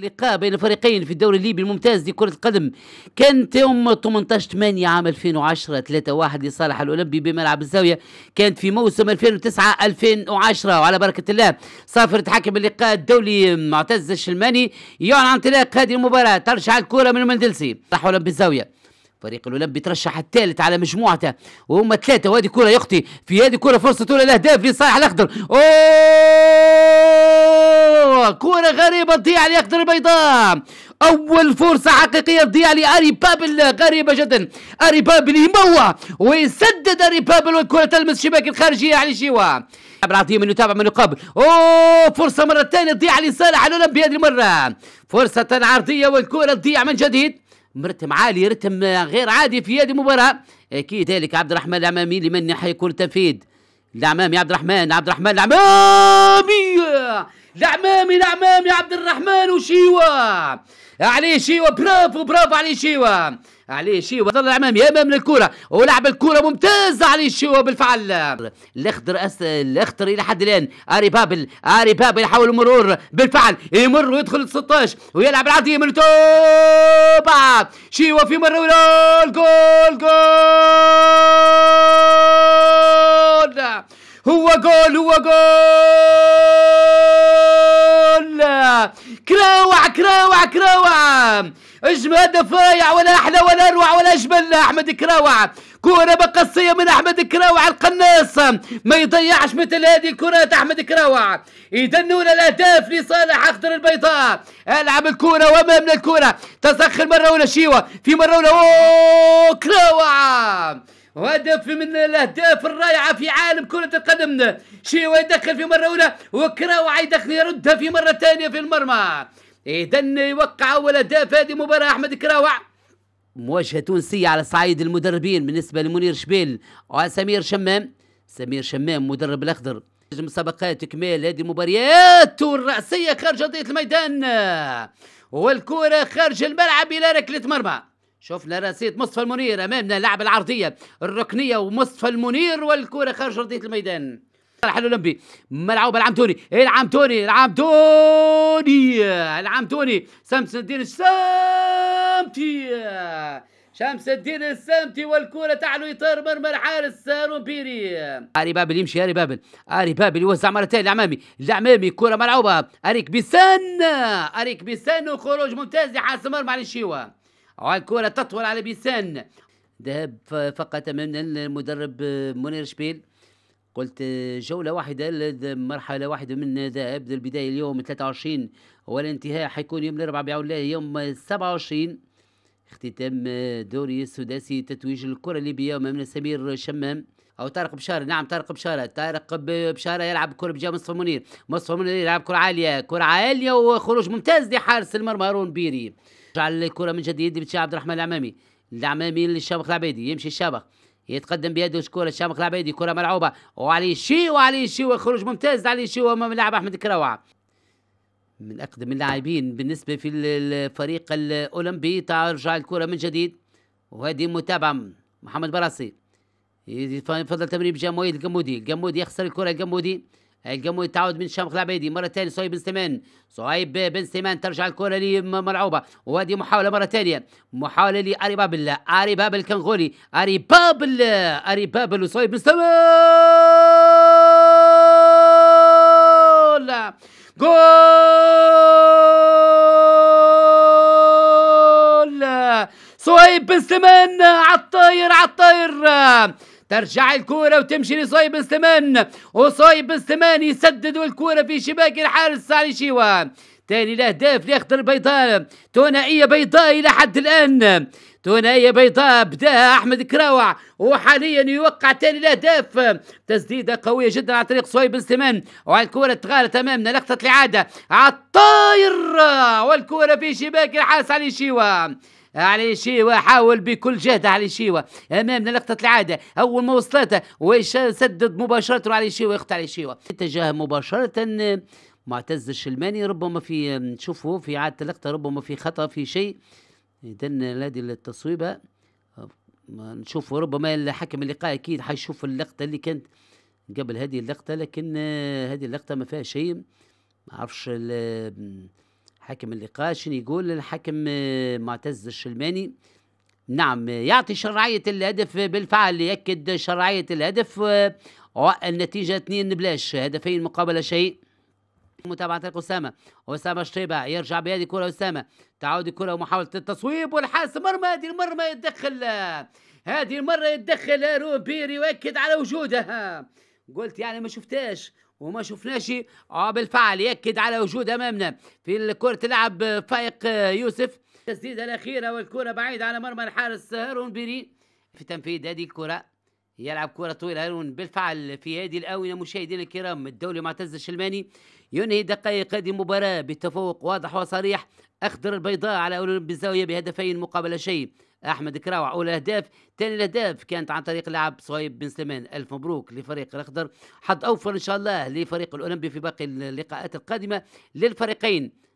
لقاء بين فريقين في الدوري الليبي الممتاز لكرة القدم كانت يوم 18 8 عام 2010 3 1 لصالح الأولمبي بملعب الزاوية كانت في موسم 2009 2010 وعلى بركة الله صافرت حكم اللقاء الدولي معتز الشلماني يعلن عن انطلاق هذه المباراة ترجع الكرة من المندلسي صح أولمبي الزاوية فريق الاولمبي ترشح الثالث على مجموعته وهم ثلاثه وهذه كره يخطي في هذه كره فرصه تولى الاهداف لصالح الاخضر اوه كره غريبه تضيع لاخضر البيضاء اول فرصه حقيقيه تضيع لاري بابل غريبه جدا اري بابل يموع ويسدد اري بابل والكره تلمس شباك الخارجيه على شيوا عبد العظيم انه يتابع من يقابل اوه فرصه مره ثانيه تضيع لصالح الأولمبي هذه المره فرصه عرضيه والكره تضيع من جديد مرتم عالي رتم غير عادي في هذه المباراه أكيد ذلك عبد الرحمن العمامي لمن حيكون تنفيذ العمامي عبد الرحمن عبد الرحمن العمامي العمامي العمامي عبد الرحمن وشيوه علي شيوا برافو برافو علي شيوا علي شيوا ظل امام يا امام الكره ولعب الكره ممتازه علي شيوا بالفعل الاخضر أس... الاخضر الى حد الان اري بابل اري بابل يحاول المرور بالفعل يمر ويدخل 16 ويلعب العاديه من توبا شيوا في مره الجول جول جول اجمع دفايع ولا احلى ولا اروع ولا اجمل احمد كراوع كوره مقصية من احمد كراوع القناص ما يضيعش مثل هذه الكرات احمد كراوع يدنون الاهداف لصالح اخضر البيضاء العب الكوره وما من الكورة تسخر مرة ولا شيوة في مرة ولا اوه كراوع وهدف من الاهداف الرائعه في عالم كره القدم شيوة يدخل في مره اولى وكراوع يدخل يردها في مره ثانيه في المرمى اذا يوقع اول اهداف هذه مباراه احمد كراوع مواجهه تونسيه على صعيد المدربين بالنسبه لمنير شبيل وسمير شمام سمير شمام مدرب الاخضر نجم مسابقات كمال هذه المباريات والراسيه خارج ارضيه الميدان والكره خارج الملعب الى ركله مرمى شفنا راسية مصطفى المنير امامنا اللعبه العرضيه الركنيه ومصطفى المنير والكره خارج ارضيه الميدان الحل الاولمبي ملعوب العام توني العام توني العام توني العام توني شمس الدين السامتي شمس الدين السامتي والكره تعلو اطار مرمى الحارس بيري اري بابل يمشي اري بابل اري بابل يوزع مرتين لعمامي لعمامي كره ملعوبه اريك بيسان اريك بيسان وخروج ممتاز لحارس المرمى على الشيوه والكره تطول على بيسان ذهب فقط من المدرب منير شبيل قلت جولة واحدة مرحلة واحدة من ذهب البداية اليوم 23 والانتهاء حيكون يوم الأربعاء بعون الله يوم 27 اختتام دوري السداسي تتويج الكرة الليبية من سمير شمام أو طارق بشارة نعم طارق بشارة طارق بشارة يلعب كرة بجا مصطفى منير مصطفى منير يلعب كرة عالية كرة عالية وخروج ممتاز لحارس المرمى هارون بيري رجع الكرة من جديد بتشا عبد الرحمن العمامي العمامي للشابخ العبيدي يمشي الشابخ يتقدم بيده شكورة شامخ لعب يدي كرة ملعوبة وعلي شي وعلي شي وخروج ممتاز علي شي وامام اللاعب أحمد الكروعة من أقدم اللاعبين بالنسبة في الفريق الأولمبي ترجع الكرة من جديد وهذه متابعة محمد براسي يفضل تمرير بجامويد القمودي القمودي يخسر الكرة القمودي الجمهور يتعود من شامخ العبيدي مرة ثانية صهيب بن سليمان صهيب بن سليمان ترجع الكرة لملعوبة وهذه محاولة مرة ثانية محاولة لاري بابل كنغولي اري الكنغولي اري بابل وصهيب بن سليمان جول صهيب بن سليمان عالطاير عالطاير ترجع الكرة وتمشي لصايب السمان وصايب السمان يسدد والكرة في شباك الحارس سعلي شيوا تاني الاهداف لأخت البيضاء ثنائيه بيضاء الى حد الان ثنائيه بيضاء بداها احمد كراوع وحاليا يوقع تاني الاهداف تسديده قويه جدا على طريق صهيب بن سليمان والكره تغارت امامنا لقطه الاعاده على الطاير والكره في شباك الحارس علي شيوا علي شيوة حاول بكل جهد علي شيوة أمامنا لقطة العادة أول ما وصلته سدد مباشرة علي شيوة يقطع علي شيوة اتجه مباشرة معتز الشلماني ربما في نشوفه في عادة اللقطة ربما في خطأ في شيء إذا هذه التصويبة نشوفه ربما الحكم اللقاء أكيد حيشوف اللقطة اللي كانت قبل هذه اللقطة لكن آه، هذه اللقطة ما فيها شيء ما عرفش حكم اللقاء شنو يقول الحكم آه، معتز الشلماني نعم آه، يعطي شرعية الهدف آه، بالفعل يأكد شرعية الهدف والنتيجة اثنين بلاش هدفين مقابل شيء متابعة أسامة أسامة شطيبة يرجع بهذه كرة أسامة تعود الكرة ومحاولة التصويب والحارس مرمى هذه المرة يتدخل هذه المرة يتدخل روبيري يؤكد على وجودها قلت يعني ما شفتهاش وما شفناش اه بالفعل ياكد على وجود امامنا في كرة لعب فايق آه، يوسف التسديدة الأخيرة والكرة بعيدة على مرمى الحارس آه، هارون بيري في تنفيذ هذه الكرة يلعب كرة طويلة هارون بالفعل في هذه الآونة مشاهدينا الكرام الدولي معتز الشلماني ينهي دقائق هذه المباراة بتفوق واضح وصريح أخضر البيضاء على أولمبي الزاوية بهدفين مقابل شيء احمد كراوع اول الاهداف ثاني الاهداف كانت عن طريق لاعب صهيب بن سليمان الف مبروك لفريق الاخضر حظ اوفر ان شاء الله لفريق الاولمبي في باقي اللقاءات القادمه للفريقين